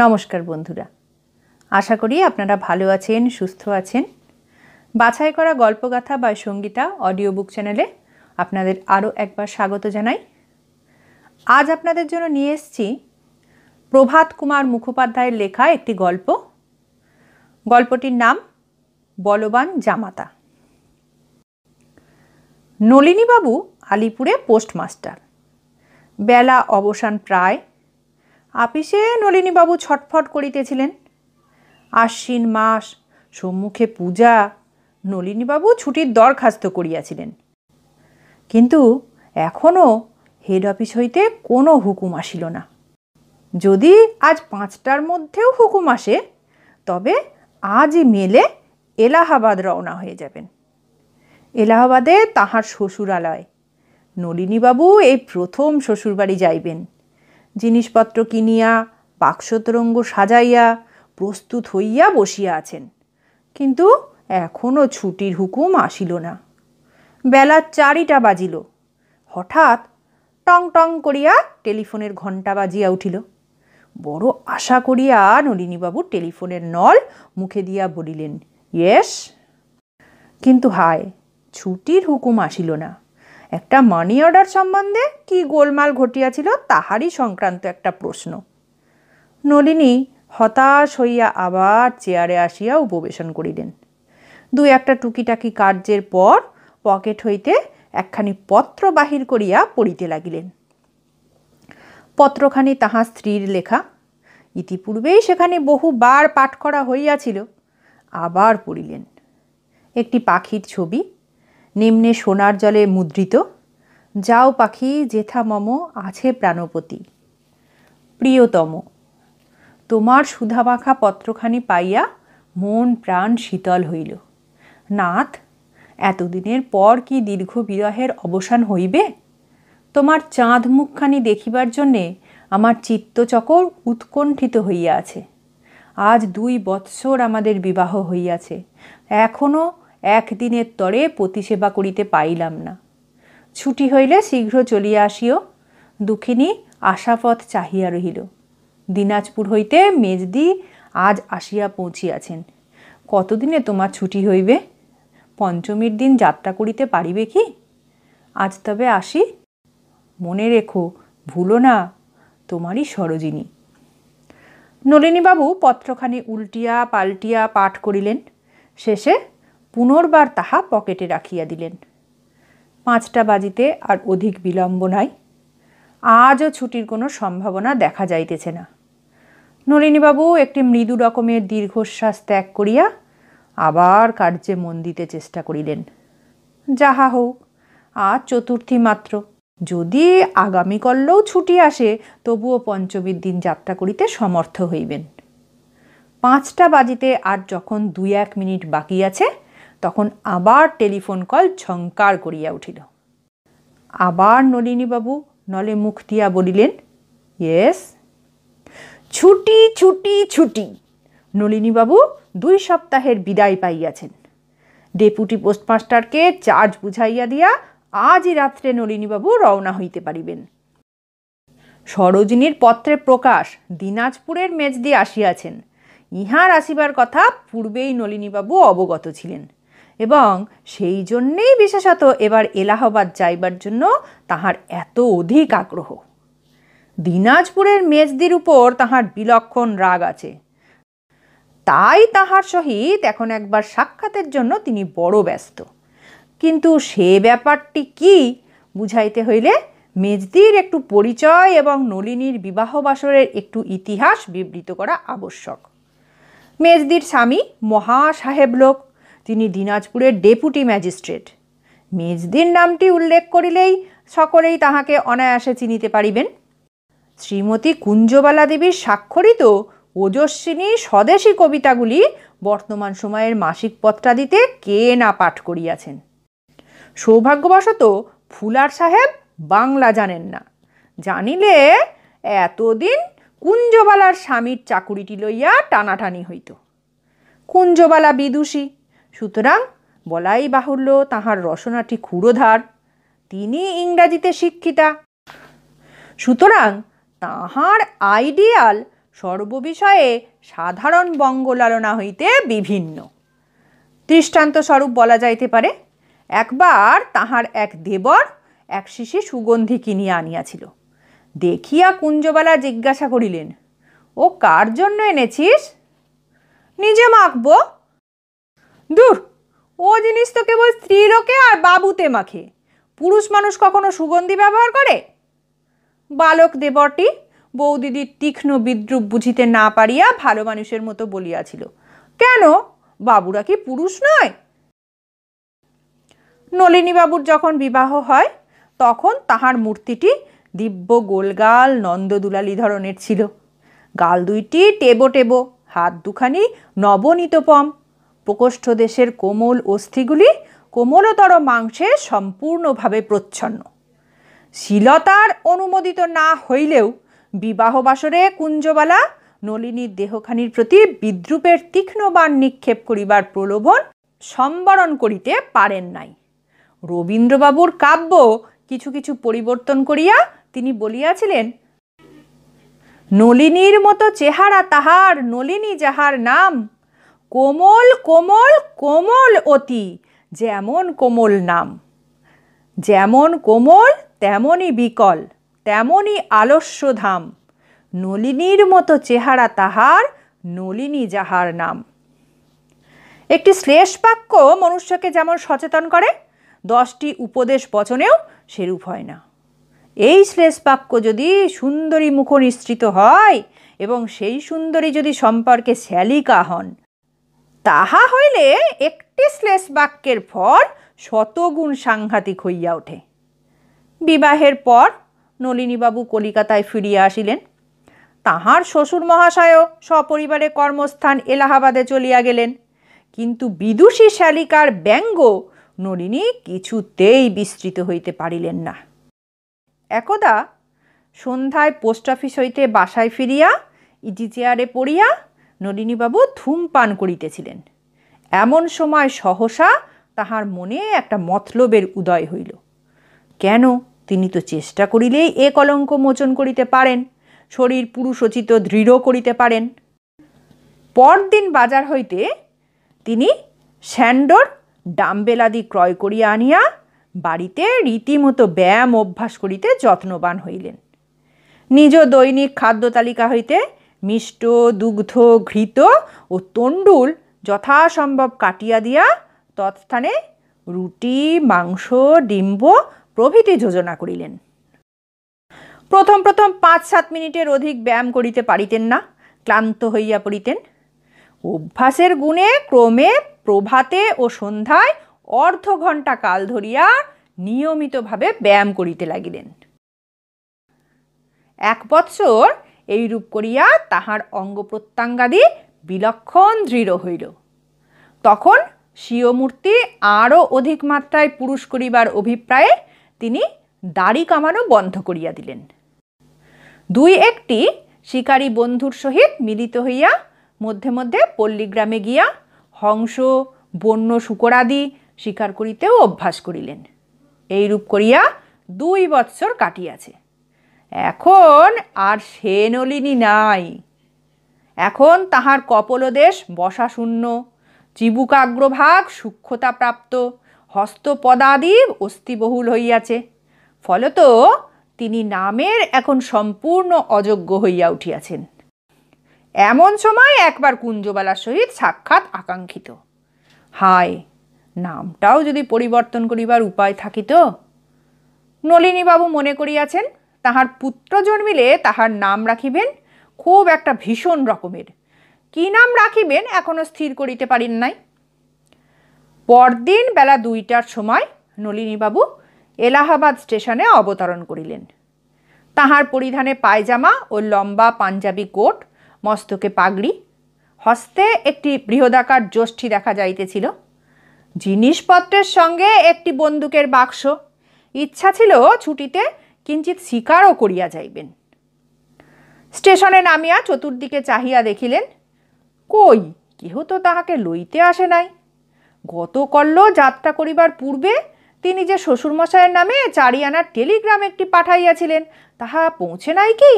নমস্কার বন্ধুরা আশা করি আপনারা ভালো আছেন সুস্থ আছেন বাছাই করা গল্পগাথা বা সঙ্গীতা অডিও বুক চ্যানেলে আপনাদের আরও একবার স্বাগত জানাই আজ আপনাদের জন্য নিয়ে এসছি প্রভাত কুমার মুখোপাধ্যায়ের লেখা একটি গল্প গল্পটির নাম বলবান জামাতা নলিনীবাবু আলিপুরে পোস্টমাস্টার বেলা অবসান প্রায় আপিসে নলিনীবাবু ছটফট করিতেছিলেন আশ্বিন মাস সম্মুখে পূজা নলিনীবাবু ছুটির দরখাস্ত করিয়াছিলেন কিন্তু এখনও হেড অফিস হইতে কোনো হুকুম আসিল না যদি আজ পাঁচটার মধ্যেও হুকুম আসে তবে আজই মেলে এলাহাবাদ রওনা হয়ে যাবেন এলাহাবাদে তাহার শ্বশুরালয় নলিনীবাবু এই প্রথম শ্বশুরবাড়ি যাইবেন জিনিসপত্র কিনিয়া বাক্সতরঙ্গ সাজাইয়া প্রস্তুত হইয়া বসিয়া আছেন কিন্তু এখনও ছুটির হুকুম আসিল না বেলা চারিটা বাজিল হঠাৎ টং টং করিয়া টেলিফোনের ঘণ্টা বাজিয়া উঠিল বড় আশা করিয়া নলিনীবাবু টেলিফোনের নল মুখে দিয়া বলিলেন ইয়েস কিন্তু হায় ছুটির হুকুম আসিল না একটা মানি অর্ডার সম্বন্ধে কি গোলমাল ঘটিয়াছিল তাহারই সংক্রান্ত একটা প্রশ্ন নলিনী হতাশ হইয়া আবার চেয়ারে আসিয়া উপবেশন করিলেন দু একটা টুকিটাকি কার্যের পর পকেট হইতে একখানি পত্র বাহির করিয়া পড়িতে লাগিলেন পত্রখানি তাহার স্ত্রীর লেখা ইতিপূর্বেই সেখানে বহুবার পাঠ করা হইয়াছিল আবার পড়িলেন একটি পাখির ছবি নিম্নে সোনার জলে মুদ্রিত যাও পাখি জেঠা মম আছে প্রাণপতি প্রিয়তম তোমার সুধামাখা পত্রখানি পাইয়া মন প্রাণ শীতল হইল নাথ এতদিনের পর কি দীর্ঘ বিরহের অবসান হইবে তোমার চাঁদ মুখখানি দেখিবার জন্যে আমার চিত্তচকর উৎকণ্ঠিত হইয়া আছে আজ দুই বৎসর আমাদের বিবাহ হইয়াছে এখনও একদিনের তরে প্রতিসেবা করিতে পাইলাম না ছুটি হইলে শীঘ্র চলিয়া আসিও দুঃখিনী আশাপথ চাহিয়া রহিল দিনাজপুর হইতে মেজদি আজ আসিয়া পৌঁছিয়াছেন কতদিনে তোমার ছুটি হইবে পঞ্চমীর দিন যাত্রা করিতে পারিবে কি আজ তবে আসি মনে রেখো ভুলো না তোমারই সরোজিনী নলিনীবাবু পত্রখানি উল্টিয়া পাল্টিয়া পাঠ করিলেন শেষে পুনর্বার তাহা পকেটে রাখিয়া দিলেন পাঁচটা বাজিতে আর অধিক বিলম্ব নাই আজও ছুটির কোনো সম্ভাবনা দেখা যাইতেছে না নলিনীবাবু একটি মৃদু রকমের দীর্ঘশ্বাস ত্যাগ করিয়া আবার কার্যে মন দিতে চেষ্টা করিলেন যাহা হোক আজ চতুর্থী মাত্র যদি আগামীকালেও ছুটি আসে তবুও পঞ্চমীর দিন যাত্রা করিতে সমর্থ হইবেন পাঁচটা বাজিতে আর যখন দুই এক মিনিট বাকি আছে তখন আবার টেলিফোন কল ঝঙ্কার করিয়া উঠিল আবার নলিনীবাবু নলে মুখ দিয়া বলিলেন ইয়েস ছুটি ছুটি ছুটি নলিনীবাবু দুই সপ্তাহের বিদায় পাইয়াছেন ডেপুটি পোস্টমাস্টারকে চার্জ বুঝাইয়া দিয়া আজই রাত্রে নলিনীবাবু রওনা হইতে পারিবেন সরোজিনীর পত্রে প্রকাশ দিনাজপুরের মেজ দিয়ে আসিয়াছেন ইহার আসিবার কথা পূর্বেই নলিনীবাবু অবগত ছিলেন এবং সেই জন্যেই বিশেষত এবার এলাহাবাদ যাইবার জন্য তাহার এত অধিক আগ্রহ দিনাজপুরের মেজদির উপর তাহার বিলক্ষণ রাগ আছে তাই তাহার সহিত এখন একবার সাক্ষাতের জন্য তিনি বড় ব্যস্ত কিন্তু সে ব্যাপারটি কি বুঝাইতে হইলে মেজদির একটু পরিচয় এবং নলিনীর বিবাহ বাসরের একটু ইতিহাস বিবৃত করা আবশ্যক মেজদির স্বামী মহা লোক তিনি দিনাজপুরের ডেপুটি ম্যাজিস্ট্রেট মেজদিন নামটি উল্লেখ করিলেই সকলেই তাহাকে অনায়াসে চিনিতে পারিবেন শ্রীমতী কুঞ্জবালা দেবীর স্বাক্ষরিত ওজস্বিনী স্বদেশী কবিতাগুলি বর্তমান সময়ের মাসিক পত্রাদিতে কে না পাঠ করিয়াছেন সৌভাগ্যবশত ফুলার সাহেব বাংলা জানেন না জানিলে এতদিন কুঞ্জবালার স্বামীর চাকুরিটি লইয়া টানাটানি হইত কুঞ্জবালা বিদুষী সুতরাং বলাই বাহুল্য তাহার রসনাটি ক্ষুরোধার তিনি ইংরাজিতে শিক্ষিতা সুতরাং তাহার আইডিয়াল সর্ববিষয়ে সাধারণ বঙ্গলালনা হইতে বিভিন্ন দৃষ্টান্ত স্বরূপ বলা যাইতে পারে একবার তাহার এক দেবর এক শিশি সুগন্ধি কিনিয়া আনিয়াছিল দেখিয়া কুঞ্জবালা জিজ্ঞাসা করিলেন ও কার জন্য এনেছিস নিজে মাখবো দূর ও জিনিস তো কেবল স্ত্রীলোকে আর বাবুতে মাখে পুরুষ মানুষ কখনো সুগন্ধি ব্যবহার করে বালক দেবরটি বৌদিদির তীক্ষ্ণ বিদ্রুপ বুঝিতে না পারিয়া ভালো মানুষের মতো বলিয়াছিল কেন বাবুরা কি পুরুষ নয় নলিনীবাবুর যখন বিবাহ হয় তখন তাহার মূর্তিটি দিব্য গোলগাল নন্দদুলালি ধরনের ছিল গাল দুইটি টেবো টেবো হাত দুখানি নবনীতপম প্রকোষ্ঠ দেশের কোমল অস্থিগুলি কোমলতর মাংসে সম্পূর্ণভাবে প্রচ্ছন্ন শীলতার অনুমোদিত না হইলেও বিবাহ বাসরে কুঞ্জবালা নলিনীর দেহখানির প্রতি বিদ্রুপের তীক্ষ্ণ নিক্ষেপ করিবার প্রলোভন সম্বরণ করিতে পারেন নাই রবীন্দ্রবাবুর কাব্য কিছু কিছু পরিবর্তন করিয়া তিনি বলিয়াছিলেন নলিনীর মতো চেহারা তাহার নলিনী যাহার নাম কোমল কোমল কোমল অতি যেমন কোমল নাম যেমন কোমল তেমনই বিকল তেমনই আলস্য ধাম নলিনীর মতো চেহারা তাহার নলিনী যাহার নাম একটি শ্লেষ বাক্য মনুষ্যকে যেমন সচেতন করে দশটি উপদেশ বচনেও সেরূপ হয় না এই শ্লেষ বাক্য যদি সুন্দরী মুখ নিশ্চিত হয় এবং সেই সুন্দরী যদি সম্পর্কে শ্যালিকা হন তাহা হইলে একটি শ্লেষ বাক্যের ফল শতগুণ সাংঘাতিক হইয়া ওঠে বিবাহের পর নলিনীবাবু কলিকাতায় ফিরিয়া আসিলেন তাহার শ্বশুর মহাশয়ও সপরিবারে কর্মস্থান এলাহাবাদে চলিয়া গেলেন কিন্তু বিদুষী শ্যালিকার ব্যঙ্গ নলিনী কিছুতেই বিস্তৃত হইতে পারিলেন না একদা সন্ধ্যায় পোস্ট অফিস হইতে বাসায় ফিরিয়া ইজি চেয়ারে পড়িয়া নলিনীবাবু ধূমপান করিতেছিলেন এমন সময় সহসা তাহার মনে একটা মতলবের উদয় হইল কেন তিনি তো চেষ্টা করিলেই এ কলঙ্ক মোচন করিতে পারেন শরীর পুরুষোচিত দৃঢ় করিতে পারেন পরদিন বাজার হইতে তিনি স্যান্ডোর ডাম্বেলাদি ক্রয় করিয়া আনিয়া বাড়িতে রীতিমতো ব্যায়াম অভ্যাস করিতে যত্নবান হইলেন নিজ দৈনিক খাদ্য তালিকা হইতে মিষ্ট দুগ্ধ ঘৃত ও তণ্ডুল যথাসম্ভব কাটিয়া দিয়া তৎস্থানে রুটি মাংস ডিম্ব প্রভৃতি যোজনা করিলেন প্রথম প্রথম পাঁচ সাত মিনিটের অধিক ব্যায়াম করিতে পারিতেন না ক্লান্ত হইয়া পড়িতেন অভ্যাসের গুণে ক্রমে প্রভাতে ও সন্ধ্যায় অর্ধ ঘন্টা কাল ধরিয়া নিয়মিতভাবে ব্যায়াম করিতে লাগিলেন এক বৎসর এইরূপ করিয়া তাহার অঙ্গ প্রত্যাঙ্গাদি বিলক্ষণ দৃঢ় হইল তখন স্বীয় মূর্তি আরও অধিক মাত্রায় পুরুষ করিবার অভিপ্রায়ে তিনি দাড়ি কামানো বন্ধ করিয়া দিলেন দুই একটি শিকারী বন্ধুর সহিত মিলিত হইয়া মধ্যে মধ্যে পল্লীগ্রামে গিয়া হংস বন্য শুকরাদি শিকার করিতেও অভ্যাস করিলেন এইরূপ করিয়া দুই বৎসর কাটিয়াছে এখন আর সে নলিনী নাই এখন তাহার কপলদেশ বসাশূন্য চিবুকাগ্রভাগ সূক্ষ্মতাপ্রাপ্ত হস্তপদাদিব অস্থিবহুল হইয়াছে ফলত তিনি নামের এখন সম্পূর্ণ অযোগ্য হইয়া উঠিয়াছেন এমন সময় একবার কুঞ্জবালার সহিত সাক্ষাৎ আকাঙ্ক্ষিত হায় নামটাও যদি পরিবর্তন করিবার উপায় থাকিত নলিনীবাবু মনে করিয়াছেন তাহার পুত্র জন্মিলে তাহার নাম রাখিবেন খুব একটা ভীষণ রকমের কি নাম রাখিবেন এখনও স্থির করিতে পারেন নাই পরদিন বেলা দুইটার সময় নলিনীবাবু এলাহাবাদ স্টেশনে অবতরণ করিলেন তাহার পরিধানে পায়জামা ও লম্বা পাঞ্জাবি কোট মস্তকে পাগড়ি হস্তে একটি বৃহদাকার যষ্ঠী দেখা যাইতেছিল জিনিসপত্রের সঙ্গে একটি বন্দুকের বাক্স ইচ্ছা ছিল ছুটিতে কিঞ্চিত স্বীকারও করিয়া যাইবেন স্টেশনে নামিয়া চতুর্দিকে চাহিয়া দেখিলেন কই কেহ তো তাহাকে লইতে আসে নাই গত কল্য যাত্রা করিবার পূর্বে তিনি যে শ্বশুরমশাইয়ের নামে চারিয়ানার টেলিগ্রাম একটি পাঠাইয়াছিলেন তাহা পৌঁছে নাই কি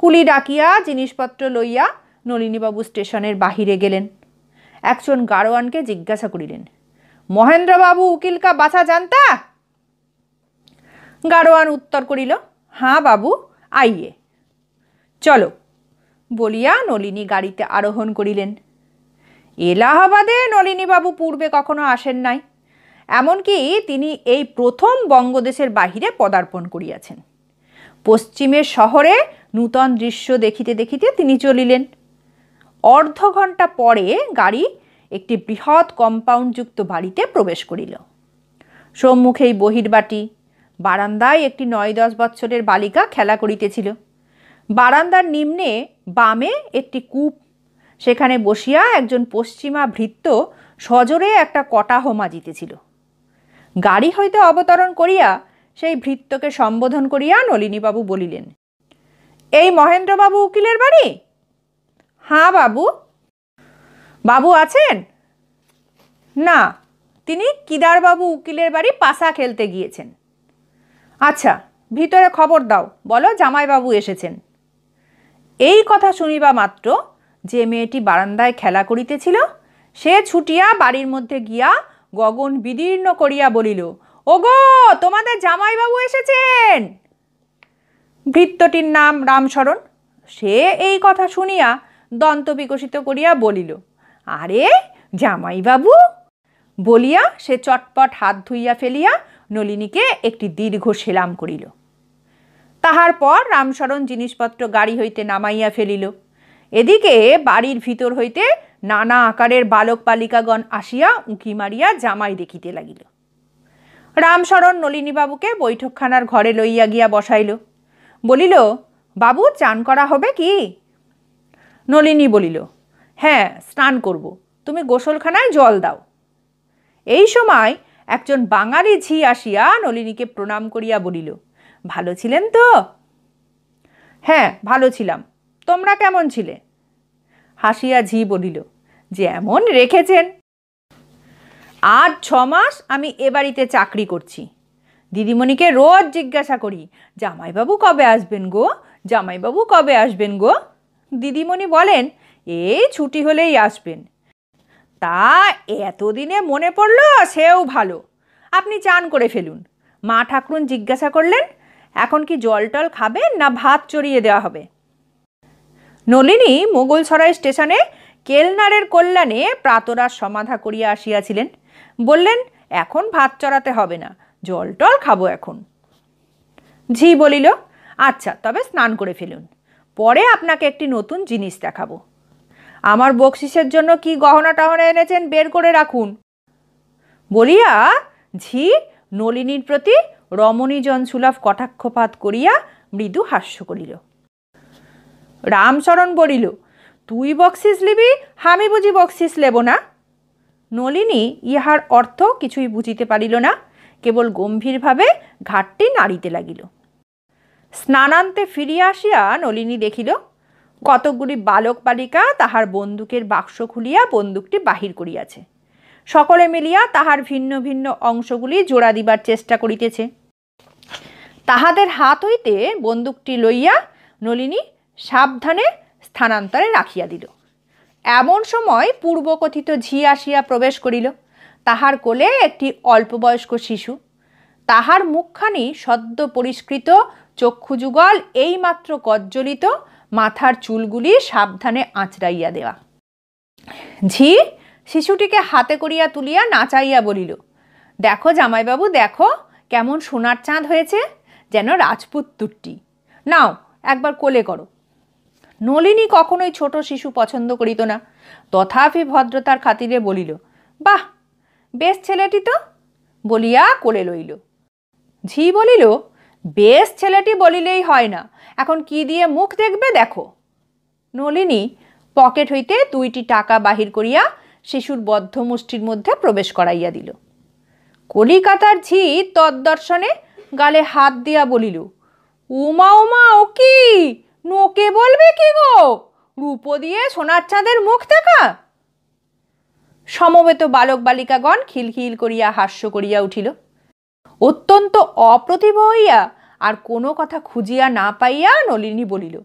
কুলি ডাকিয়া জিনিসপত্র লইয়া নলিনীবাবু স্টেশনের বাহিরে গেলেন একজন গারোয়ানকে জিজ্ঞাসা করিলেন মহেন্দ্রবাবু উকিলকা বাছা জানতা গাড়োয়ান উত্তর করিল হাঁ বাবু আইয়ে চলো বলিয়া নলিনী গাড়িতে আরোহণ করিলেন এলাহাবাদে নলিনীবাবু পূর্বে কখনো আসেন নাই এমনকি তিনি এই প্রথম বঙ্গদেশের বাহিরে পদার্পণ করিয়াছেন পশ্চিমের শহরে নূতন দৃশ্য দেখিতে দেখিতে তিনি চলিলেন অর্ধ ঘন্টা পরে গাড়ি একটি বৃহৎ কম্পাউন্ডযুক্ত বাড়িতে প্রবেশ করিল সম্মুখেই বহির্বাটি বারান্দায় একটি নয় দশ বৎসরের বালিকা খেলা করিতেছিল বারান্দার নিম্নে বামে একটি কূপ সেখানে বসিয়া একজন পশ্চিমা ভৃত্য সজোরে একটা কটাহ মাজিতেছিল গাড়ি হইতে অবতরণ করিয়া সেই ভৃত্যকে সম্বোধন করিয়া নলিনীবাবু বলিলেন এই মহেন্দ্রবাবু উকিলের বাড়ি হাঁ বাবু বাবু আছেন না তিনি কিদারবাবু উকিলের বাড়ি পাশা খেলতে গিয়েছেন আচ্ছা ভিতরে খবর দাও বলো জামাইবাবু এসেছেন এই কথা শুনিবা মাত্র যে মেয়েটি বারান্দায় খেলা করিতেছিল সে ছুটিয়া বাড়ির মধ্যে গিয়া গগন বিদীর্ণ করিয়া বলিল ওগো তোমাদের জামাইবাবু এসেছেন ভৃত্যটির নাম রামশরণ সে এই কথা শুনিয়া দন্ত বিকশিত করিয়া বলিল আরে জামাইবাবু বলিয়া সে চটপট হাত ধুইয়া ফেলিয়া নলিনীকে একটি দীর্ঘ সেলাম করিল তাহার পর রামশরণ জিনিসপত্র গাড়ি হইতে নামাইয়া ফেলিল এদিকে বাড়ির ভিতর হইতে নানা আকারের বালক বালিকাগণ আসিয়া উঁকি মারিয়া জামাই দেখিতে লাগিল রামশরণ নলিনীবাবুকে বৈঠকখানার ঘরে লইয়া গিয়া বসাইল বলিল বাবু চান করা হবে কি নলিনী বলিল হ্যাঁ স্নান করব তুমি গোসলখানায় জল দাও এই সময় একজন বাঙালি ঝি আসিয়া নলিনীকে প্রণাম করিয়া বলিল ভালো ছিলেন তো হ্যাঁ ভালো ছিলাম তোমরা কেমন ছিলে হাসিয়া ঝি বলিল যেমন রেখেছেন আজ ছ মাস আমি এ বাড়িতে চাকরি করছি দিদিমণিকে রোজ জিজ্ঞাসা করি জামাইবাবু কবে আসবেন গো জামাইবাবু কবে আসবেন গো দিদিমণি বলেন এই ছুটি হলেই আসবেন তা এতদিনে মনে পড়ল সেও ভালো আপনি চান করে ফেলুন মা ঠাকুরুন জিজ্ঞাসা করলেন এখন কি জল টল খাবেন না ভাত চড়িয়ে দেওয়া হবে নলিনী মোগলসরাই স্টেশনে কেলনারের কল্যাণে প্রাতরা সমাধা করিয়া আসিয়াছিলেন বললেন এখন ভাত চড়াতে হবে না জল টল খাবো এখন ঝি বলিল আচ্ছা তবে স্নান করে ফেলুন পরে আপনাকে একটি নতুন জিনিস দেখাবো আমার বকশিসের জন্য কি গহনা টহনা এনেছেন বের করে রাখুন বলিয়া ঝি নলিনীর প্রতি রমণী সুলভ কটাক্ষপাত করিয়া মৃদু হাস্য করিল রামচরণ বলিল তুই বক্সিস লিবি আমি বুঝি বক্সিস লেব না নলিনী ইহার অর্থ কিছুই বুঝিতে পারিল না কেবল গম্ভীরভাবে ঘাটটি নাড়িতে লাগিল স্নানান্তে ফিরিয়া আসিয়া নলিনী দেখিল কতকগুলি বালক বালিকা তাহার বন্দুকের বাক্স খুলিয়া বন্দুকটি বাহির করিয়াছে সকলে মিলিয়া তাহার ভিন্ন ভিন্ন অংশগুলি জোড়া দিবার চেষ্টা করিতেছে তাহাদের হাত হইতে বন্দুকটি লইয়া নলিনী সাবধানে স্থানান্তরে রাখিয়া দিল এমন সময় পূর্বকথিত ঝি আসিয়া প্রবেশ করিল তাহার কোলে একটি অল্পবয়স্ক শিশু তাহার মুখখানি সদ্য পরিষ্কৃত চক্ষুযুগল এইমাত্র কজ্জ্বলিত মাথার চুলগুলি সাবধানে আঁচড়াইয়া দেওয়া ঝি শিশুটিকে হাতে করিয়া তুলিয়া নাচাইয়া বলিল দেখো জামাইবাবু দেখো কেমন সোনার চাঁদ হয়েছে যেন রাজপুত তুটটি নাও একবার কোলে করো নলিনী কখনোই ছোট শিশু পছন্দ করিত না তথাপি ভদ্রতার খাতিরে বলিল বাহ বেশ ছেলেটি তো বলিয়া কোলে লইল ঝি বলিল বেশ ছেলেটি বলিলেই হয় না এখন কি দিয়ে মুখ দেখবে দেখো নলিনী পকেট হইতে দুইটি টাকা বাহির করিয়া শিশুর বদ্ধ মুষ্টির মধ্যে প্রবেশ করাইয়া দিল কলিকাতার ঝি তদ্দর্শনে গালে হাত দিয়া বলিল উমা উমা ও কি নোকে বলবে কি গো রূপো দিয়ে সোনার চাঁদের মুখ দেখা সমবেত বালক বালিকাগণ খিলখিল করিয়া হাস্য করিয়া উঠিল অত্যন্ত অপ্রতিভ হইয়া আর কোনো কথা খুঁজিয়া না পাইয়া নলিনী বলিল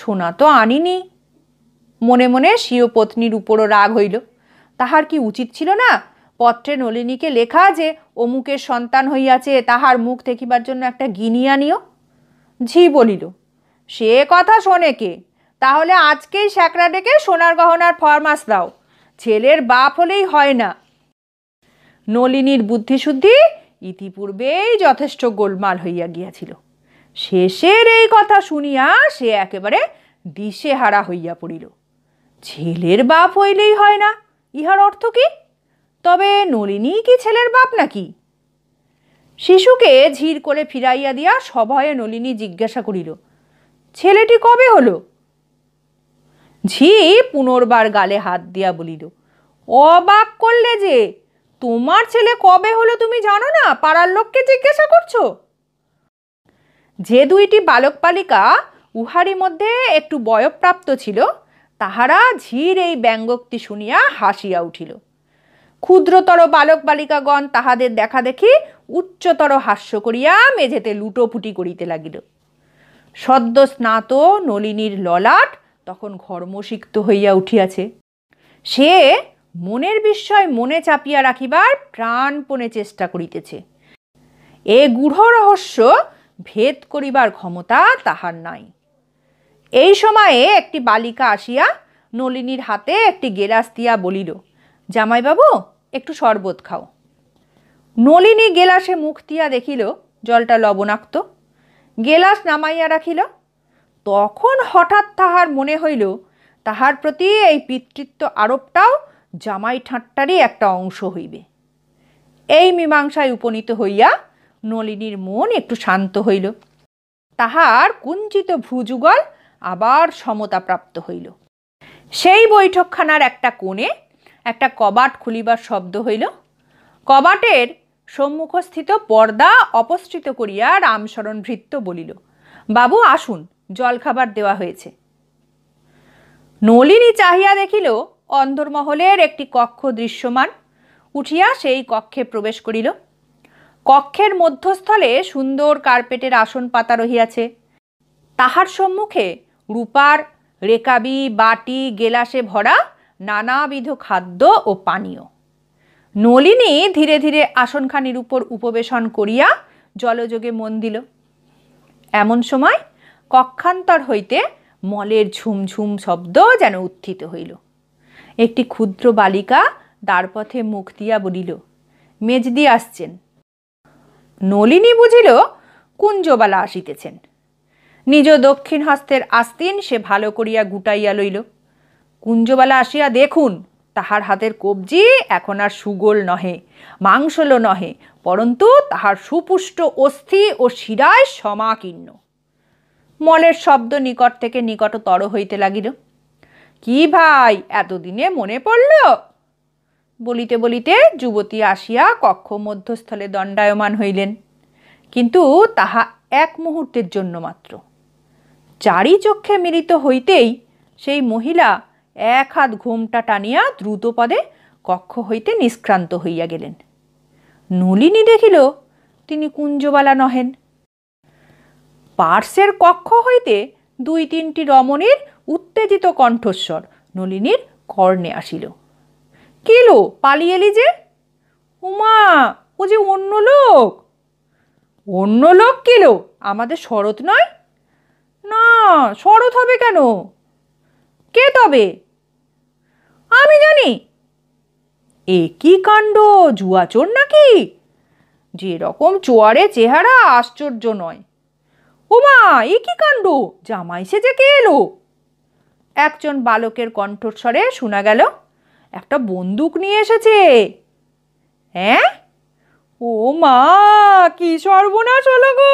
সোনা তো আনিনি মনে মনে স্বীয় পত্নীর উপরও রাগ হইল তাহার কি উচিত ছিল না পত্রে নলিনীকে লেখা যে অমুকের সন্তান হইয়াছে তাহার মুখ দেখিবার জন্য একটা গিনি আনিও ঝি বলিল সে কথা শোনে কে তাহলে আজকেই স্যাঁকড়া ডেকে সোনার গহনার ফরমাস দাও ছেলের বাপ হলেই হয় না নলিনীর বুদ্ধিশুদ্ধি ইতিপূর্বেই যথেষ্ট গোলমাল হইয়া গিয়াছিল শেষের এই কথা শুনিয়া সে একেবারে দিশেহারা হইয়া পড়িল ছেলের বাপ হইলেই হয় না ইহার অর্থ কি তবে নলিনী কি ছেলের বাপ নাকি শিশুকে ঝির করে ফিরাইয়া দিয়া সভয়ে নলিনী জিজ্ঞাসা করিল ছেলেটি কবে হলো ঝি পুনর্বার গালে হাত দিয়া বলিল অবাক করলে যে তোমার ছেলে কবে হলো তুমি জানো না পাড়ার লোককে জিজ্ঞাসা করছো যে দুইটি বালক বালিকা উহারি মধ্যে একটু বয়প্রাপ্ত ছিল তাহারা ঝির এই ব্যঙ্গোক্তি শুনিয়া হাসিয়া উঠিল ক্ষুদ্রতর বালক বালিকাগণ তাহাদের দেখা দেখি উচ্চতর হাস্য করিয়া মেঝেতে লুটোপুটি করিতে লাগিল সদ্য স্নাত নলিনীর ললাট তখন ঘর্মসিক্ত হইয়া উঠিয়াছে সে মনের মনে চাপিয়া রাখিবার প্রাণপণে চেষ্টা করিতেছে এ গূঢ় রহস্য ভেদ করিবার ক্ষমতা তাহার নাই এই সময়ে একটি বালিকা আসিয়া নলিনীর হাতে একটি গেলাস দিয়া বলিল জামাইবাবু একটু শরবত খাও নলিনী গেলাসে মুখ দিয়া দেখিল জলটা লবণাক্ত গেলাস নামাইয়া রাখিল তখন হঠাৎ তাহার মনে হইল তাহার প্রতি এই পিতৃত্ব আরোপটাও জামাই ঠাট্টারই একটা অংশ হইবে এই মীমাংসায় উপনীত হইয়া নলিনীর মন একটু শান্ত হইল তাহার কুঞ্চিত ভুযুগল আবার সমতা প্রাপ্ত হইল সেই বৈঠকখানার একটা কোণে একটা কবাট খুলিবার শব্দ হইল কবাটের সম্মুখস্থিত পর্দা অপসৃত করিয়া রামশরণ ভৃত্য বলিল বাবু আসুন জলখাবার দেওয়া হয়েছে নলিনী চাহিয়া দেখিল অন্দরমহলের একটি কক্ষ দৃশ্যমান উঠিয়া সেই কক্ষে প্রবেশ করিল কক্ষের মধ্যস্থলে সুন্দর কার্পেটের আসন পাতা রহিয়াছে তাহার সম্মুখে রূপার রেকাবি বাটি গেলাসে ভরা নানাবিধ খাদ্য ও পানীয় নলিনী ধীরে ধীরে আসনখানির উপর উপবেশন করিয়া জলযোগে মন দিল এমন সময় কক্ষান্তর হইতে মলের ঝুমঝুম শব্দ যেন উত্থিত হইল একটি ক্ষুদ্র বালিকা দ্বারপথে মুখ দিয়া বলিল মেজদি আসছেন নলিনী বুঝিল কুঞ্জবালা আসিতেছেন নিজ দক্ষিণ হস্তের আস্তিন সে ভালো করিয়া গুটাইয়া লইল কুঞ্জবালা আসিয়া দেখুন তাহার হাতের কবজি এখন আর সুগোল নহে মাংসল নহে পরন্তু তাহার সুপুষ্ট অস্থি ও শিরায় সমাকীর্ণ মলের শব্দ নিকট থেকে নিকটতর হইতে লাগিল কি ভাই এতদিনে মনে পড়ল বলিতে বলিতে যুবতী আসিয়া কক্ষ মধ্যস্থলে দণ্ডায়মান হইলেন কিন্তু তাহা এক মুহূর্তের জন্য মাত্র চারি চক্ষে মিলিত হইতেই সেই মহিলা এক হাত ঘোমটা টানিয়া দ্রুত পদে কক্ষ হইতে নিষ্ক্রান্ত হইয়া গেলেন নলিনী দেখিল তিনি কুঞ্জবালা নহেন পার্সের কক্ষ হইতে দুই তিনটি রমণীর উত্তেজিত কণ্ঠস্বর নলিনীর কর্ণে আসিল কেলো পালিয়ে এলি যে উমা ও যে অন্য লোক অন্য লোক কেলো আমাদের শরৎ নয় না শরৎ হবে কেন কে তবে আমি জানি এ কি কাণ্ড জুয়াচোর নাকি যেরকম চোয়ারে চেহারা আশ্চর্য নয় উমা এ কি কাণ্ড জামাই সে যে কে এলো একজন বালকের কণ্ঠস্বরে শোনা গেল একটা বন্দুক নিয়ে এসেছে হ্যাঁ ও মা কি সর্বনাশ হলো গো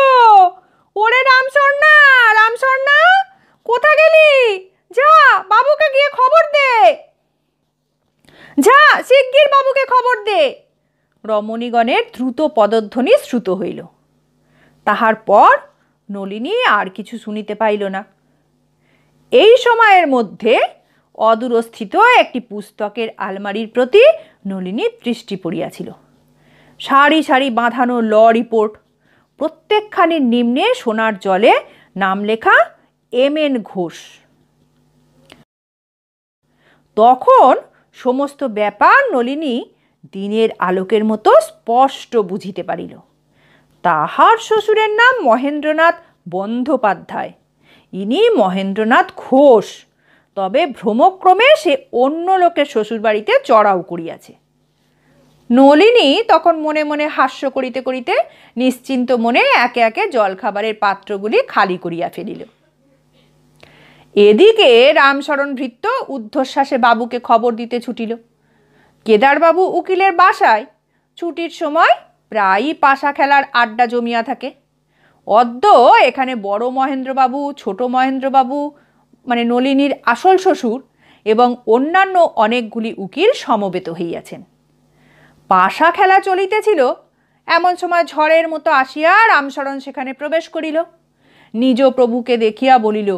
ওরে রামসর্ণা রামসর্ণা কোথা গেলি যা বাবুকে গিয়ে খবর দে যা শিগগির বাবুকে খবর দে রমণীগণের দ্রুত পদধ্বনি শ্রুত হইল তাহার পর নলিনী আর কিছু শুনিতে পাইল না এই সময়ের মধ্যে অদূরস্থিত একটি পুস্তকের আলমারির প্রতি নলিনীর দৃষ্টি পড়িয়াছিল সারি সারি বাঁধানো ল রিপোর্ট প্রত্যেকখানির নিম্নে সোনার জলে নাম লেখা এম এন ঘোষ তখন সমস্ত ব্যাপার নলিনী দিনের আলোকের মতো স্পষ্ট বুঝিতে পারিল তাহার শ্বশুরের নাম মহেন্দ্রনাথ বন্দ্যোপাধ্যায় ইনি মহেন্দ্রনাথ ঘোষ তবে ভ্রমক্রমে সে অন্য লোকের শ্বশুরবাড়িতে চড়াও করিয়াছে নলিনী তখন মনে মনে হাস্য করিতে করিতে নিশ্চিন্ত মনে একে একে জলখাবারের পাত্রগুলি খালি করিয়া ফেলিল এদিকে রামশরণ ভৃত্য উদ্ধশ্বাসে বাবুকে খবর দিতে ছুটিল কেদারবাবু উকিলের বাসায় ছুটির সময় প্রায়ই পাশা খেলার আড্ডা জমিয়া থাকে অদ্য এখানে বড় মহেন্দ্রবাবু ছোট মহেন্দ্রবাবু মানে নলিনীর আসল শ্বশুর এবং অন্যান্য অনেকগুলি উকিল সমবেত হইয়াছেন পাশা খেলা চলিতেছিল এমন সময় ঝড়ের মতো আসিয়া রামশরণ সেখানে প্রবেশ করিল নিজ প্রভুকে দেখিয়া বলিল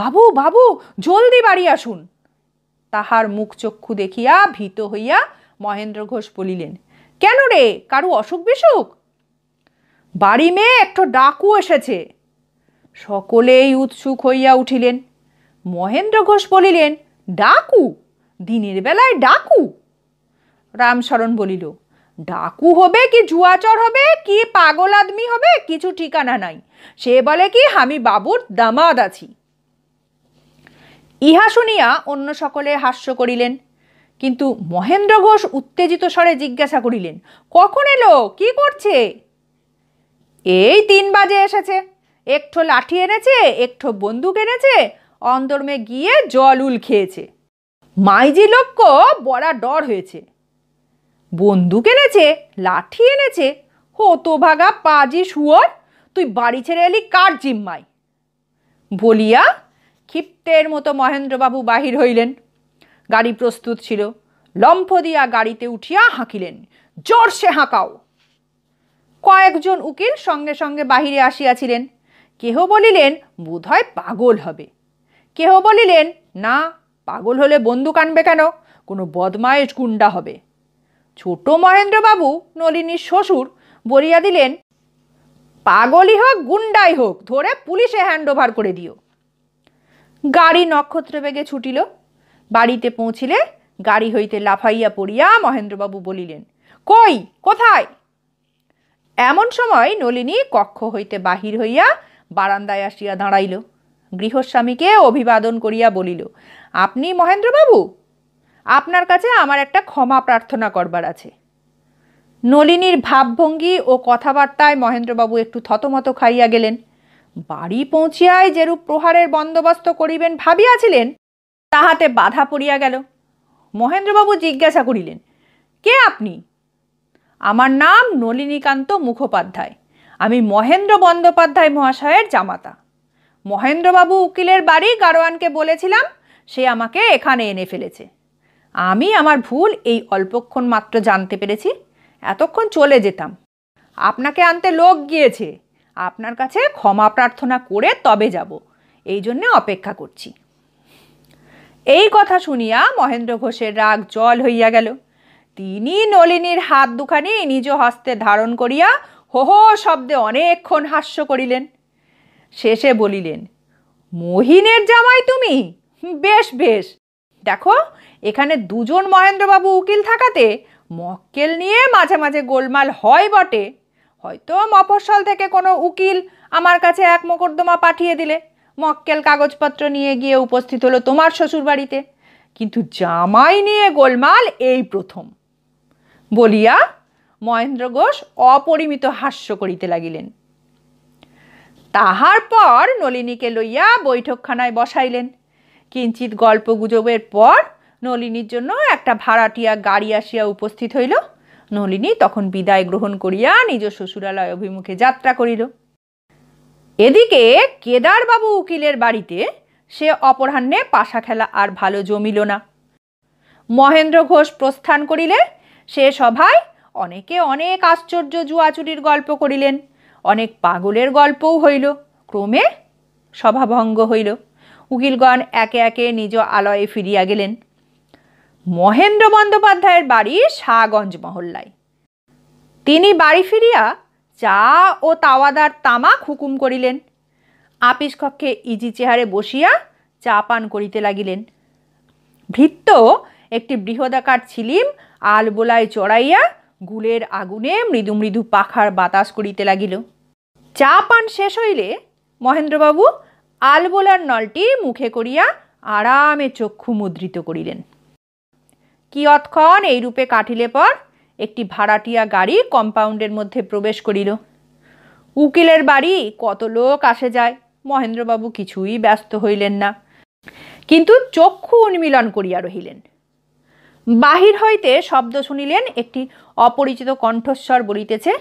বাবু বাবু জলদি বাড়ি আসুন তাহার মুখ চক্ষু দেখিয়া ভীত হইয়া মহেন্দ্র ঘোষ বলিলেন কেন রে কারু অসুখ বিসুখ বাড়ি মেয়ে একটু ডাকু এসেছে সকলেই উৎসুক হইয়া উঠিলেন মহেন্দ্র ঘোষ বলিলেন ডাকু দিনের বেলায় ডাকু রামশরণ বলিল ডাকু হবে কি জুয়াচর হবে কি পাগল আদমি হবে কিছু ঠিকানা নাই সে বলে কি আমি বাবুর দামাদ আছি ইহা শুনিয়া অন্য সকলে হাস্য করিলেন কিন্তু মহেন্দ্র ঘোষ উত্তেজিত স্বরে জিজ্ঞাসা করিলেন কখন এলো কি করছে এই তিন বাজে এসেছে একঠো লাঠি এনেছে একঠো বন্দুক এনেছে অন্তর্মে গিয়ে জল উল খেয়েছে মাইজি লক্ষ বড়া ডর হয়েছে বন্দুক এনেছে লাঠি এনেছে হতো ভাগা পাজি শুয়োর তুই বাড়ি ছেড়ে এলি কার জিম্মাই বলিয়া ক্ষিপ্তের মতো মহেন্দ্রবাবু বাহির হইলেন গাড়ি প্রস্তুত ছিল লম্ফ দিয়া গাড়িতে উঠিয়া হাঁকিলেন জোরসে হাঁকাও কয়েকজন উকিল সঙ্গে সঙ্গে বাহিরে আসিয়াছিলেন কেহ বলিলেন বোধহয় পাগল হবে কেহ বলিলেন না পাগল হলে বন্ধু আনবে কেন কোনো বদমায়েশ গুন্ডা হবে ছোট মহেন্দ্রবাবু নলিনীর শ্বশুর বলিয়া দিলেন পাগলই হোক গুন্ডাই হোক ধরে পুলিশে হ্যান্ড ওভার করে দিও গাড়ি নক্ষত্রবেগে ছুটিল বাড়িতে পৌঁছিলে গাড়ি হইতে লাফাইয়া পড়িয়া মহেন্দ্রবাবু বলিলেন কই কোথায় এমন সময় নলিনী কক্ষ হইতে বাহির হইয়া বারান্দায় আসিয়া দাঁড়াইল গৃহস্বামীকে অভিবাদন করিয়া বলিল আপনি মহেন্দ্রবাবু আপনার কাছে আমার একটা ক্ষমা প্রার্থনা করবার আছে নলিনীর ভাবভঙ্গি ও কথাবার্তায় মহেন্দ্রবাবু একটু থতমত খাইয়া গেলেন বাড়ি পৌঁছিয়ায় যেরূপ প্রহারের বন্দোবস্ত করিবেন ভাবিয়াছিলেন তাহাতে বাধা পড়িয়া গেল মহেন্দ্রবাবু জিজ্ঞাসা করিলেন কে আপনি আমার নাম নলিনীকান্ত মুখোপাধ্যায় আমি মহেন্দ্র বন্দ্যোপাধ্যায় মহাশয়ের জামাতা মহেন্দ্রবাবু উকিলের বাড়ি গারোয়ানকে বলেছিলাম সে আমাকে এখানে এনে ফেলেছে আমি আমার ভুল এই অল্পক্ষণ মাত্র জানতে পেরেছি এতক্ষণ চলে যেতাম আপনাকে আনতে লোক গিয়েছে আপনার কাছে ক্ষমা প্রার্থনা করে তবে যাব এই জন্যে অপেক্ষা করছি এই কথা শুনিয়া মহেন্দ্র ঘোষের রাগ জল হইয়া গেল তিনি নলিনীর হাত দুখানি নিজ হস্তে ধারণ করিয়া হো হো শব্দে অনেকক্ষণ হাস্য করিলেন শেষে বলিলেন মহিনের জামাই তুমি বেশ বেশ দেখো এখানে দুজন মহেন্দ্রবাবু উকিল থাকাতে মক্কেল নিয়ে মাঝে মাঝে গোলমাল হয় বটে হয়তো মফস্বল থেকে কোনো উকিল আমার কাছে এক মোকদ্দমা পাঠিয়ে দিলে মক্কেল কাগজপত্র নিয়ে গিয়ে উপস্থিত হলো তোমার শ্বশুর বাড়িতে কিন্তু জামাই নিয়ে গোলমাল এই প্রথম বলিয়া মহেন্দ্র ঘোষ অপরিমিত হাস্য করিতে লাগিলেন তাহার পর নলিনীকে লইয়া বৈঠকখানায় বসাইলেন কিঞ্চিত গল্প গুজবের পর নলিনীর জন্য একটা ভাড়াটিয়া গাড়ি আসিয়া উপস্থিত হইল নলিনী তখন বিদায় গ্রহণ করিয়া নিজ শ্বশুরালয় অভিমুখে যাত্রা করিল এদিকে কেদারবাবু উকিলের বাড়িতে সে অপরাহ্নে পাশা খেলা আর ভালো জমিল না মহেন্দ্র ঘোষ প্রস্থান করিলে সে সভায় অনেকে অনেক আশ্চর্য জুয়াচুরির গল্প করিলেন অনেক পাগলের গল্পও হইল ক্রমে সভাভঙ্গ হইল উকিলগণ একে একে নিজ আলয়ে ফিরিয়া গেলেন মহেন্দ্র বন্দ্যোপাধ্যায়ের বাড়ি শাহগঞ্জ মহল্লায় তিনি বাড়ি ফিরিয়া চা ও তাওয়াদার তামাক হুকুম করিলেন আপিস কক্ষে ইজি চেহারে বসিয়া চা পান করিতে লাগিলেন ভৃত্য একটি বৃহদাকার ছিলিম আলবোলায় চড়াইয়া গুলের আগুনে মৃদু মৃদু পাখার বাতাস করিতে লাগিল চা পান শেষ হইলে মহেন্দ্রবাবু আলবোলার নলটি মুখে করিয়া আরামে চক্ষু মুদ্রিত করিলেন কিয়ৎক্ষণ এইরূপে কাটিলে পর একটি ভাড়াটিয়া গাড়ি কম্পাউন্ডের মধ্যে প্রবেশ করিল উকিলের বাড়ি কত লোক আসে যায় মহেন্দ্রবাবু কিছুই ব্যস্ত হইলেন না কিন্তু চক্ষু উন্মিলন করিয়া রহিলেন বাহির হইতে শব্দ শুনিলেন একটি অপরিচিত কণ্ঠস্বর বলিতেছে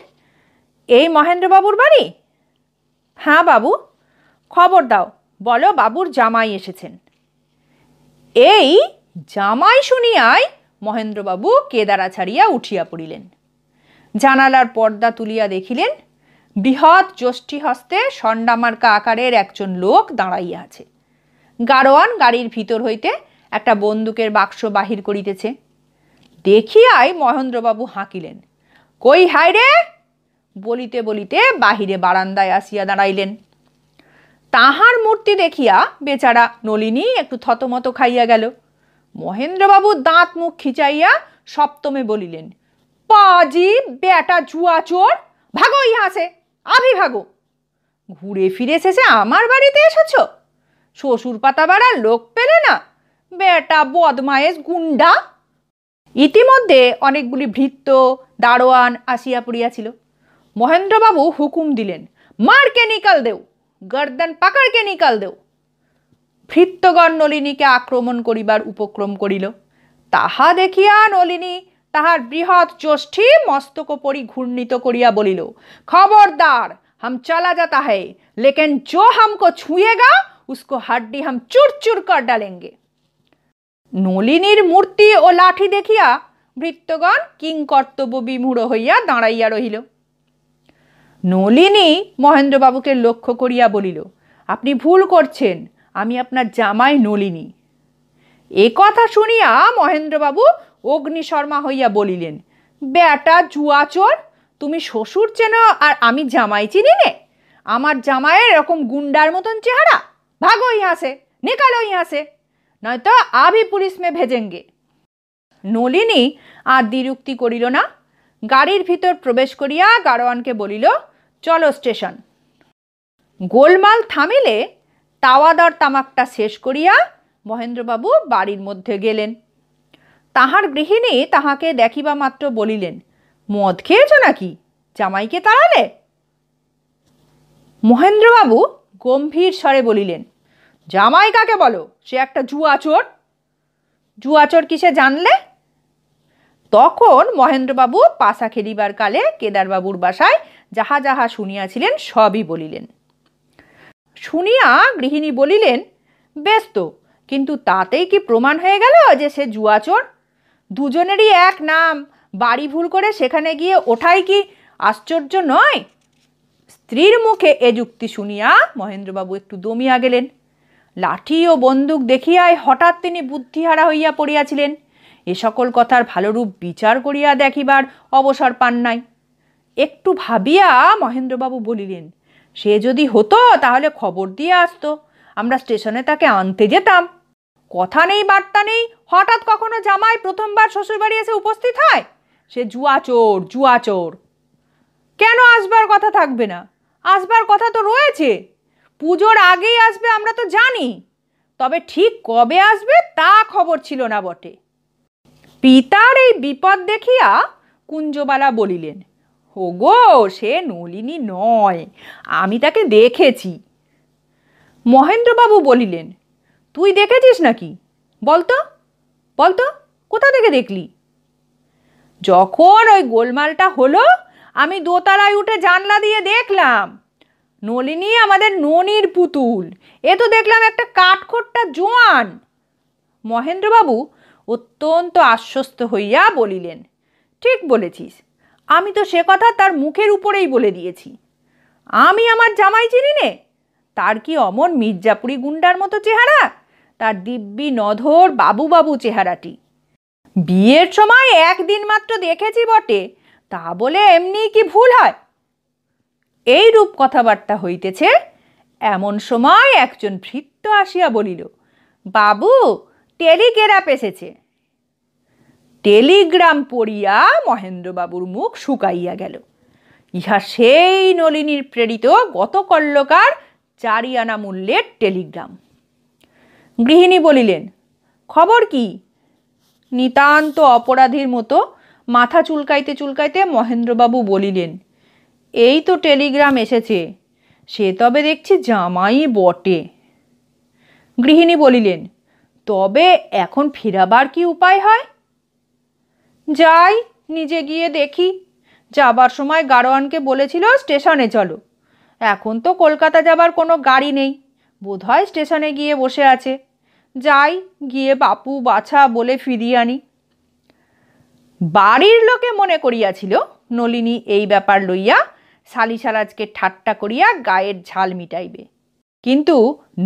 এই মহেন্দ্রবাবুর বাড়ি হ্যাঁ বাবু খবর দাও বলো বাবুর জামাই এসেছেন এই জামাই শুনিয়াই মহেন্দ্রবাবু কেদারা ছাড়িয়া উঠিয়া পড়িলেন জানালার পর্দা তুলিয়া দেখিলেন বৃহৎ যষ্টি হস্তে সন্ডামার্কা আকারের একজন লোক দাঁড়াইয়া আছে গারোয়ান গাড়ির ভিতর হইতে একটা বন্দুকের বাক্স বাহির করিতেছে দেখিয়াই মহেন্দ্রবাবু হাঁকিলেন কই হায় রে বলিতে বলিতে বাহিরে বারান্দায় আসিয়া দাঁড়াইলেন তাহার মূর্তি দেখিয়া বেচারা নলিনী একটু থতমত খাইয়া গেল মহেন্দ্রবাবু দাঁত মুখ খিচাইয়া সপ্তমে বলিলেন পাজি বেটা জুয়া চোর ভাগো আছে আভি ভাগো ঘুরে ফিরে শেষে আমার বাড়িতে এসেছ শ্বশুর পাতা বাড়ার লোক পেলে না বেটা বদমায়েশ গুন্ডা ইতিমধ্যে অনেকগুলি ভৃত্য দারোয়ান আসিয়া পড়িয়াছিল মহেন্দ্রবাবু হুকুম দিলেন মার নিকাল দেও গর্দন পাকার নিকাল দেও ভৃত্যগণ নলিনীকে আক্রমণ করিবার উপক্রম করিল তাহা দেখিয়া নলিনী তাহার বৃহৎ চষ্ঠী মস্তক পরি ঘূর্ণিত করিয়া বলিল খবরদার হাম চলা যাতা হে লেকেন জো হামকো ছুঁয়েগা উসকো হাড্ডি হাম চুর চুর কর ডালেঙ্গে নলিনীর মূর্তি ও লাঠি দেখিয়া ভৃত্যগণ কিংকর্তব্য বিমূঢ় হইয়া দাঁড়াইয়া রহিল নলিনী মহেন্দ্রবাবুকে লক্ষ্য করিয়া বলিল আপনি ভুল করছেন আমি আপনার জামাই নলিনী এ কথা শুনিয়া মহেন্দ্রবাবু অগ্নিশর্মা হইয়া বলিলেন বেটা জুয়াচোর তুমি শ্বশুর চেনো আর আমি জামাই চিনি নে আমার জামাইয়ের এরকম গুন্ডার মতন চেহারা ভাগই হাসে নেকালই হাসে নয়তো আবি পুলিশ মে ভেজেঙ্গে নলিনী আর দ্বিরুক্তি করিল না গাড়ির ভিতর প্রবেশ করিয়া গারোয়ানকে বলিল চলো স্টেশন গোলমাল থামিলে তাওয়াদার তামাকটা শেষ করিয়া মহেন্দ্রবাবু বাড়ির মধ্যে গেলেন তাহার গৃহিণী তাহাকে দেখিবা মাত্র বলিলেন মদ খেয়েছ নাকি জামাইকে তাড়ালে মহেন্দ্রবাবু গম্ভীর স্বরে বলিলেন জামাই কাকে বলো সে একটা জুয়াচোর জুয়াচোর কিসে জানলে তখন মহেন্দ্রবাবু পাশা খেলিবার কালে কেদারবাবুর বাসায় যাহা যাহা শুনিয়াছিলেন সবই বলিলেন শুনিয়া গৃহিণী বলিলেন ব্যস্ত কিন্তু তাতেই কি প্রমাণ হয়ে গেল যে সে জুয়াচোর দুজনেরই এক নাম বাড়ি ভুল করে সেখানে গিয়ে ওঠাই কি আশ্চর্য নয় স্ত্রীর মুখে এ যুক্তি শুনিয়া মহেন্দ্রবাবু একটু দমিয়া গেলেন লাঠি ও বন্দুক দেখিয়াই হঠাৎ তিনি বুদ্ধিহারা হইয়া পড়িয়াছিলেন এ সকল কথার ভালোরূপ বিচার করিয়া দেখিবার অবসর পান নাই একটু ভাবিয়া মহেন্দ্রবাবু বলিলেন সে যদি হতো তাহলে খবর দিয়ে আসত আমরা স্টেশনে তাকে আনতে যেতাম কথা নেই বার্তা নেই হঠাৎ কখনো জামাই প্রথমবার শ্বশুরবাড়ি এসে উপস্থিত হয় সে জুয়া চোর জুয়া চোর কেন আসবার কথা থাকবে না আসবার কথা তো রয়েছে পুজোর আগেই আসবে আমরা তো জানি তবে ঠিক কবে আসবে তা খবর ছিল না বটে পিতার এই বিপদ দেখিয়া কুঞ্জবালা বলিলেন গো সে নলিনী নয় আমি তাকে দেখেছি মহেন্দ্রবাবু বলিলেন তুই দেখেছিস নাকি বলতো বলতো কোথা থেকে দেখলি যখন ওই গোলমালটা হলো আমি দোতলায় উঠে জানলা দিয়ে দেখলাম নলিনী আমাদের ননির পুতুল এ তো দেখলাম একটা কাঠখোট্টা জোয়ান মহেন্দ্রবাবু অত্যন্ত আশ্বস্ত হইয়া বলিলেন ঠিক বলেছিস আমি তো সে কথা তার মুখের উপরেই বলে দিয়েছি আমি আমার জামাই চিনি নে তার কি অমন মির্জাপুরি গুন্ডার মতো চেহারা তার দিব্যি নধর বাবুবাবু চেহারাটি বিয়ের সময় একদিন মাত্র দেখেছি বটে তা বলে এমনি কি ভুল হয় এই রূপ কথাবার্তা হইতেছে এমন সময় একজন ভৃত্য আসিয়া বলিল বাবু টেলিগ্রাফ এসেছে টেলিগ্রাম পড়িয়া মহেন্দ্রবাবুর মুখ শুকাইয়া গেল ইহা সেই নলিনীর প্রেরিত গতকল্যকার চারি আনা মূল্যের টেলিগ্রাম গৃহিণী বলিলেন খবর কি নিতান্ত অপরাধীর মতো মাথা চুলকাইতে চুলকাইতে মহেন্দ্রবাবু বলিলেন এই তো টেলিগ্রাম এসেছে সে তবে দেখছি জামাই বটে গৃহিণী বলিলেন তবে এখন ফেরাবার কি উপায় হয় যাই নিজে গিয়ে দেখি যাবার সময় গাড়োয়ানকে বলেছিল স্টেশনে চলো এখন তো কলকাতা যাবার কোনো গাড়ি নেই বোধহয় স্টেশনে গিয়ে বসে আছে যাই গিয়ে বাপু বাছা বলে ফিরিয়ে আনি বাড়ির লোকে মনে করিয়াছিল নলিনী এই ব্যাপার লইয়া সালিসারাজকে ঠাট্টা করিয়া গায়ের ঝাল মিটাইবে কিন্তু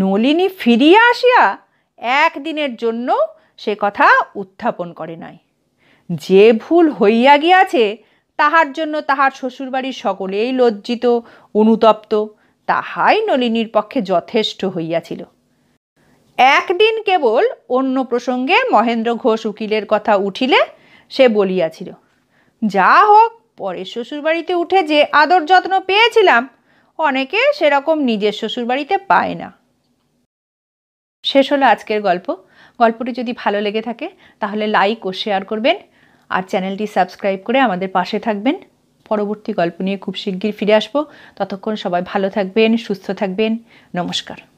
নলিনী ফিরিয়া আসিয়া একদিনের জন্য সে কথা উত্থাপন করে নাই যে ভুল হইয়া গিয়াছে তাহার জন্য তাহার শ্বশুরবাড়ির সকলেই লজ্জিত অনুতপ্ত তাহাই নলিনীর পক্ষে যথেষ্ট হইয়াছিল একদিন কেবল অন্য প্রসঙ্গে মহেন্দ্র ঘোষ উকিলের কথা উঠিলে সে বলিয়াছিল যা হোক পরে শ্বশুরবাড়িতে উঠে যে আদর যত্ন পেয়েছিলাম অনেকে সেরকম নিজের শ্বশুরবাড়িতে পায় না শেষ হলো আজকের গল্প গল্পটি যদি ভালো লেগে থাকে তাহলে লাইক ও শেয়ার করবেন আর চ্যানেলটি সাবস্ক্রাইব করে আমাদের পাশে থাকবেন পরবর্তী গল্প নিয়ে খুব শিগগির ফিরে আসবো ততক্ষণ সবাই ভালো থাকবেন সুস্থ থাকবেন নমস্কার